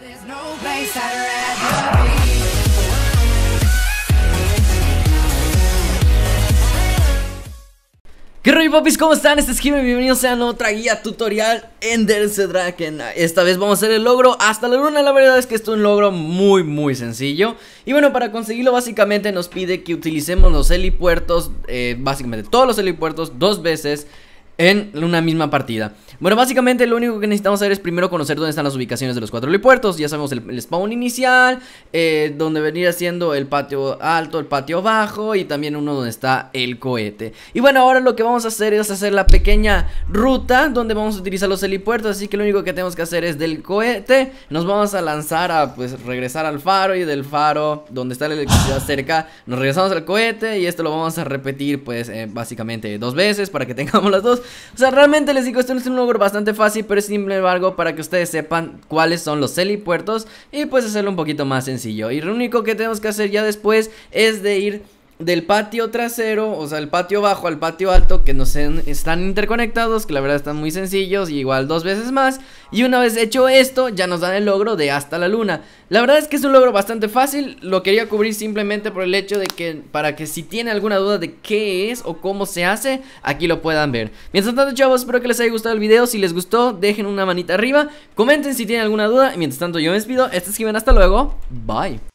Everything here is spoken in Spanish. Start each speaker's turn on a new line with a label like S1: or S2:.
S1: ¿Qué rollo popis? ¿Cómo están? Este es Jimmy, bienvenidos a otra guía tutorial en Dance Dragon. Esta vez vamos a hacer el logro hasta la luna, la verdad es que esto es un logro muy muy sencillo Y bueno, para conseguirlo básicamente nos pide que utilicemos los helipuertos, eh, básicamente todos los helipuertos dos veces en una misma partida. Bueno, básicamente lo único que necesitamos hacer es primero conocer dónde están las ubicaciones de los cuatro helipuertos. Ya sabemos el, spawn inicial, eh, donde venía siendo el patio alto, el patio bajo y también uno donde está el cohete. Y bueno, ahora lo que vamos a hacer es hacer la pequeña ruta donde vamos a utilizar los helipuertos. Así que lo único que tenemos que hacer es del cohete nos vamos a lanzar a pues regresar al faro y del faro donde está la electricidad cerca nos regresamos al cohete y esto lo vamos a repetir pues eh, básicamente dos veces para que tengamos las dos o sea, realmente les digo, esto es un logro bastante fácil, pero es sin embargo para que ustedes sepan cuáles son los helipuertos y pues hacerlo un poquito más sencillo. Y lo único que tenemos que hacer ya después es de ir del patio trasero, o sea, el patio bajo al patio alto, que no están interconectados, que la verdad están muy sencillos, y igual dos veces más. Y una vez hecho esto, ya nos dan el logro de hasta la luna. La verdad es que es un logro bastante fácil, lo quería cubrir simplemente por el hecho de que, para que si tiene alguna duda de qué es o cómo se hace, aquí lo puedan ver. Mientras tanto, chavos, espero que les haya gustado el video, si les gustó, dejen una manita arriba, comenten si tienen alguna duda, y mientras tanto yo me despido, este es ven. hasta luego, bye.